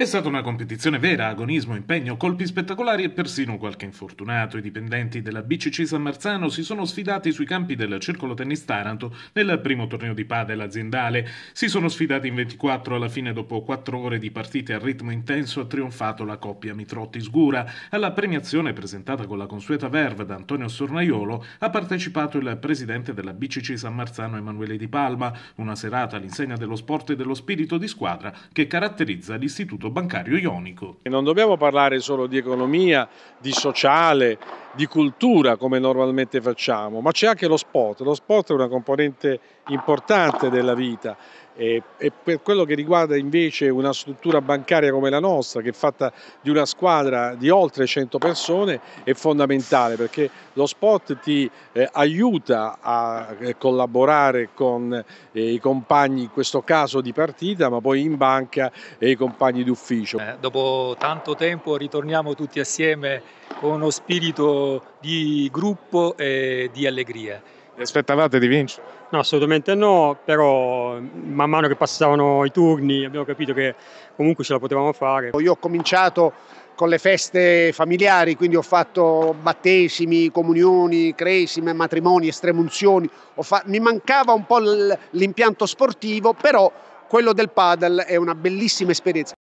È stata una competizione vera, agonismo, impegno, colpi spettacolari e persino qualche infortunato. I dipendenti della BCC San Marzano si sono sfidati sui campi del Circolo Tennis Taranto nel primo torneo di padel aziendale. Si sono sfidati in 24 alla fine dopo 4 ore di partite a ritmo intenso ha trionfato la coppia Mitrotti-Sgura. Alla premiazione presentata con la consueta verve da Antonio Sornaiolo ha partecipato il presidente della BCC San Marzano Emanuele Di Palma, una serata all'insegna dello sport e dello spirito di squadra che caratterizza l'istituto bancario ionico. E non dobbiamo parlare solo di economia, di sociale, di cultura come normalmente facciamo, ma c'è anche lo sport, lo sport è una componente importante della vita e, e, per quello che riguarda invece una struttura bancaria come la nostra che è fatta di una squadra di oltre 100 persone è fondamentale perché lo sport ti eh, aiuta a eh, collaborare con eh, i compagni in questo caso di partita ma poi in banca e eh, i compagni d'ufficio. Eh, dopo tanto tempo ritorniamo tutti assieme con uno spirito di gruppo e di allegria. Vi aspettavate di vincere? No, assolutamente no, però man mano che passavano i turni abbiamo capito che comunque ce la potevamo fare. Io ho cominciato con le feste familiari, quindi ho fatto battesimi, comunioni, cresime, matrimoni, estremunzioni. Mi mancava un po' l'impianto sportivo, però quello del padel è una bellissima esperienza.